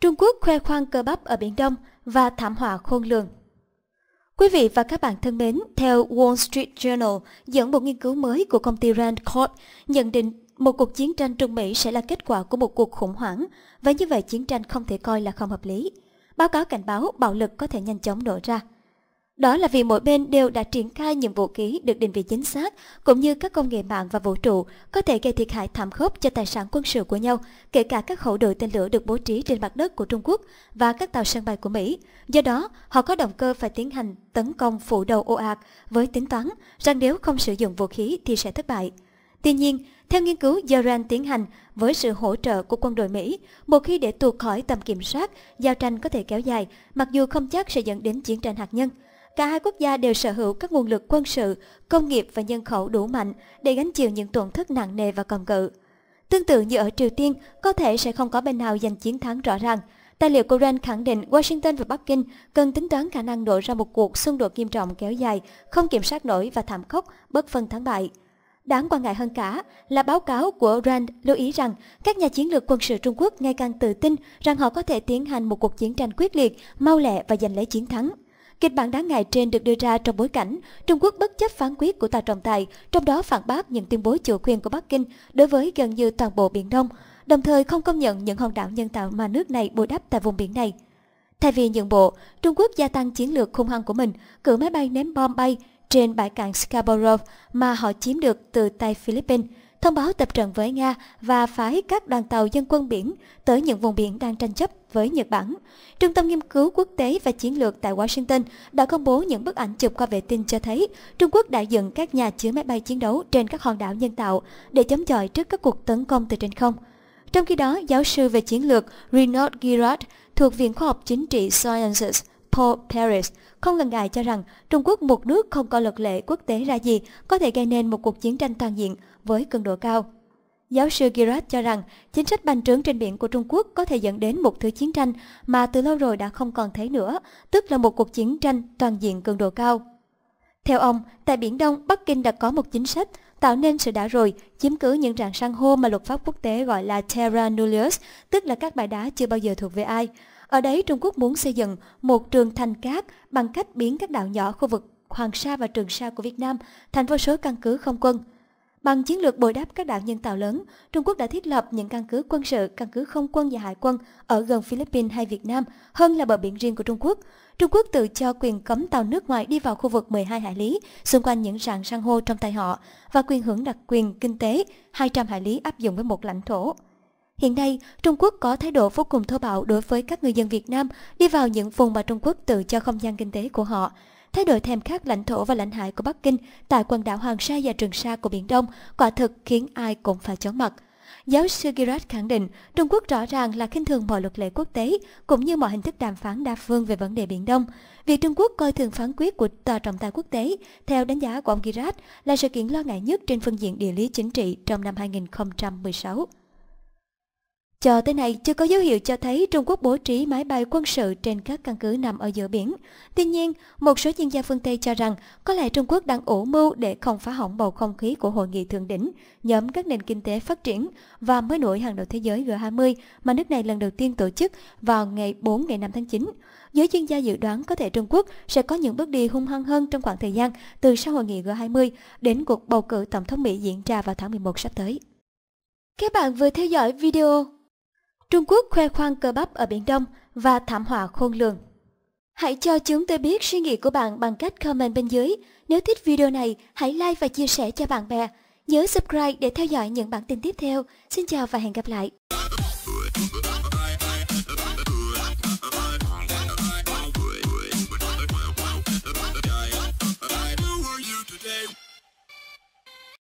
Trung Quốc khoe khoang cơ bắp ở Biển Đông và thảm họa khôn lường. Quý vị và các bạn thân mến, theo Wall Street Journal, dẫn một nghiên cứu mới của công ty Rand Corp nhận định một cuộc chiến tranh Trung Mỹ sẽ là kết quả của một cuộc khủng hoảng, và như vậy chiến tranh không thể coi là không hợp lý. Báo cáo cảnh báo bạo lực có thể nhanh chóng nổ ra. Đó là vì mỗi bên đều đã triển khai những vũ khí được định vị chính xác, cũng như các công nghệ mạng và vũ trụ có thể gây thiệt hại thảm khốc cho tài sản quân sự của nhau, kể cả các khẩu đội tên lửa được bố trí trên mặt đất của Trung Quốc và các tàu sân bay của Mỹ. Do đó, họ có động cơ phải tiến hành tấn công phủ đầu ồ ạt với tính toán rằng nếu không sử dụng vũ khí thì sẽ thất bại. Tuy nhiên, theo nghiên cứu do Iran tiến hành với sự hỗ trợ của quân đội Mỹ, một khi để tuột khỏi tầm kiểm soát, giao tranh có thể kéo dài, mặc dù không chắc sẽ dẫn đến chiến tranh hạt nhân – Cả hai quốc gia đều sở hữu các nguồn lực quân sự, công nghiệp và nhân khẩu đủ mạnh để gánh chịu những tổn thất nặng nề và cầm cự. Tương tự như ở Triều Tiên, có thể sẽ không có bên nào giành chiến thắng rõ ràng. Tài liệu của Rand khẳng định Washington và Bắc Kinh cần tính toán khả năng nổ ra một cuộc xung đột nghiêm trọng kéo dài, không kiểm soát nổi và thảm khốc, bất phân thắng bại. Đáng quan ngại hơn cả là báo cáo của Rand lưu ý rằng các nhà chiến lược quân sự Trung Quốc ngày càng tự tin rằng họ có thể tiến hành một cuộc chiến tranh quyết liệt, mau lẹ và giành lấy chiến thắng. Kịch bản đáng ngại trên được đưa ra trong bối cảnh Trung Quốc bất chấp phán quyết của Tòa trọng tài, trong đó phản bác những tuyên bố chủ quyền của Bắc Kinh đối với gần như toàn bộ Biển Đông, đồng thời không công nhận những hòn đảo nhân tạo mà nước này bồi đắp tại vùng biển này. Thay vì nhượng bộ, Trung Quốc gia tăng chiến lược khung hăng của mình, cử máy bay ném bom bay trên bãi cạn Scarborough mà họ chiếm được từ tay Philippines, thông báo tập trận với Nga và phái các đoàn tàu dân quân biển tới những vùng biển đang tranh chấp với Nhật Bản. Trung tâm Nghiên cứu Quốc tế và Chiến lược tại Washington đã công bố những bức ảnh chụp qua vệ tinh cho thấy Trung Quốc đã dựng các nhà chứa máy bay chiến đấu trên các hòn đảo nhân tạo để chống chọi trước các cuộc tấn công từ trên không. Trong khi đó, giáo sư về chiến lược Renaud Girard thuộc Viện Khoa học Chính trị Sciences Paul Paris không ngần ngại cho rằng Trung Quốc một nước không có luật lệ quốc tế ra gì có thể gây nên một cuộc chiến tranh toàn diện với cường độ cao. Giáo sư Girard cho rằng chính sách bành trướng trên biển của Trung Quốc có thể dẫn đến một thứ chiến tranh mà từ lâu rồi đã không còn thấy nữa, tức là một cuộc chiến tranh toàn diện cường độ cao. Theo ông, tại Biển Đông, Bắc Kinh đã có một chính sách tạo nên sự đảo rồi, chiếm cứ những rạn san hô mà luật pháp quốc tế gọi là terra nullius, tức là các bãi đá chưa bao giờ thuộc về ai. Ở đấy, Trung Quốc muốn xây dựng một trường thành cát bằng cách biến các đảo nhỏ khu vực Hoàng Sa và Trường Sa của Việt Nam thành vô số căn cứ không quân. Bằng chiến lược bồi đáp các đảo nhân tạo lớn, Trung Quốc đã thiết lập những căn cứ quân sự, căn cứ không quân và hải quân ở gần Philippines hay Việt Nam hơn là bờ biển riêng của Trung Quốc. Trung Quốc tự cho quyền cấm tàu nước ngoài đi vào khu vực 12 hải lý xung quanh những rạn san hô trong tay họ và quyền hưởng đặc quyền kinh tế 200 hải lý áp dụng với một lãnh thổ. Hiện nay, Trung Quốc có thái độ vô cùng thô bạo đối với các người dân Việt Nam đi vào những vùng mà Trung Quốc tự cho không gian kinh tế của họ. Thay đổi thèm khát lãnh thổ và lãnh hải của Bắc Kinh tại quần đảo Hoàng Sa và Trường Sa của Biển Đông quả thực khiến ai cũng phải chóng mặt. Giáo sư Girard khẳng định, Trung Quốc rõ ràng là khinh thường mọi luật lệ quốc tế, cũng như mọi hình thức đàm phán đa phương về vấn đề Biển Đông. Việc Trung Quốc coi thường phán quyết của Tòa trọng tài quốc tế, theo đánh giá của ông Girard, là sự kiện lo ngại nhất trên phương diện địa lý chính trị trong năm 2016. Cho tới nay chưa có dấu hiệu cho thấy Trung Quốc bố trí máy bay quân sự trên các căn cứ nằm ở giữa biển. Tuy nhiên, một số chuyên gia phương Tây cho rằng có lẽ Trung Quốc đang ủ mưu để không phá hỏng bầu không khí của hội nghị thượng đỉnh, nhóm các nền kinh tế phát triển và mới nổi hàng đầu thế giới G20 mà nước này lần đầu tiên tổ chức vào ngày 4 ngày 5 tháng 9. Giới chuyên gia dự đoán có thể Trung Quốc sẽ có những bước đi hung hăng hơn trong khoảng thời gian từ sau hội nghị G20 đến cuộc bầu cử tổng thống Mỹ diễn ra vào tháng 11 sắp tới. Các bạn vừa theo dõi video Trung Quốc khoe khoang cơ bắp ở Biển Đông và thảm họa khôn lường. Hãy cho chúng tôi biết suy nghĩ của bạn bằng cách comment bên dưới. Nếu thích video này, hãy like và chia sẻ cho bạn bè. Nhớ subscribe để theo dõi những bản tin tiếp theo. Xin chào và hẹn gặp lại.